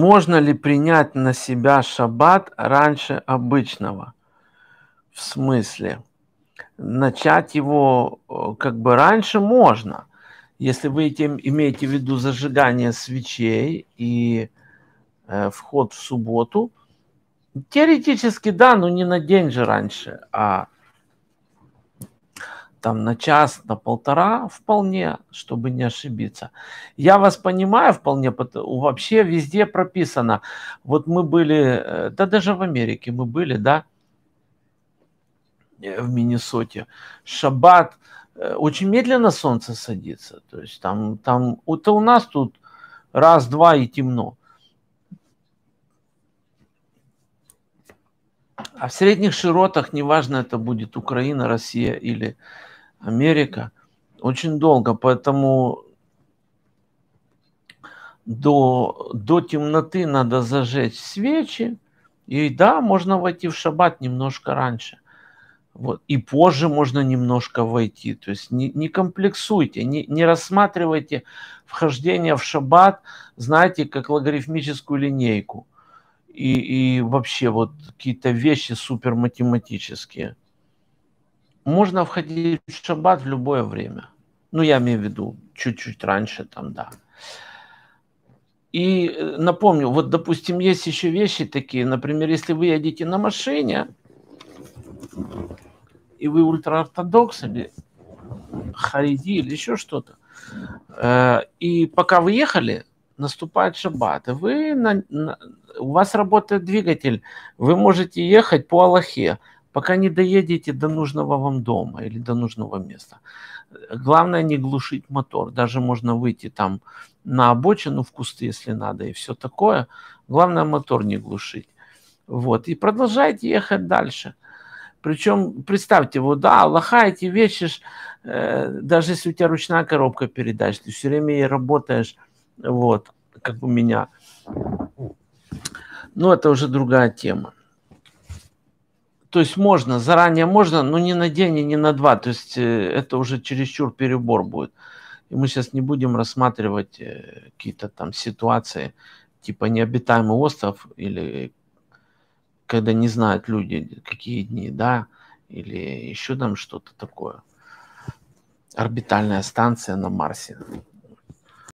Можно ли принять на себя шаббат раньше обычного? В смысле, начать его э, как бы раньше можно, если вы этим имеете в виду зажигание свечей и э, вход в субботу. Теоретически да, но не на день же раньше, а там на час, на полтора, вполне, чтобы не ошибиться. Я вас понимаю вполне, вообще везде прописано. Вот мы были, э, да даже в Америке мы были, да, э, в Миннесоте. Шаббат, э, очень медленно солнце садится. То есть там, там, вот у нас тут раз-два и темно. А в средних широтах, неважно, это будет Украина, Россия или Америка, очень долго. Поэтому до, до темноты надо зажечь свечи. И да, можно войти в шаббат немножко раньше. Вот. И позже можно немножко войти. То есть не, не комплексуйте, не, не рассматривайте вхождение в шаббат, знаете, как логарифмическую линейку – и, и вообще вот какие-то вещи супер математические. Можно входить в шаббат в любое время. Ну, я имею в виду чуть-чуть раньше там, да. И э, напомню, вот, допустим, есть еще вещи такие, например, если вы едете на машине, и вы ультраортодокс или хариди или еще что-то, э, и пока вы ехали, наступает шаббат, и вы на, у вас работает двигатель, вы можете ехать по Аллахе, пока не доедете до нужного вам дома или до нужного места. Главное не глушить мотор. Даже можно выйти там на обочину в кусты, если надо, и все такое. Главное мотор не глушить. Вот. И продолжайте ехать дальше. Причем, представьте, вот, да, Аллаха эти вещи, э, даже если у тебя ручная коробка передач, ты все время и работаешь, вот, как у меня. Но ну, это уже другая тема. То есть можно, заранее можно, но не на день и не на два. То есть э, это уже чересчур перебор будет. И мы сейчас не будем рассматривать э, какие-то там ситуации, типа необитаемый остров или когда не знают люди, какие дни, да, или еще там что-то такое. Орбитальная станция на Марсе.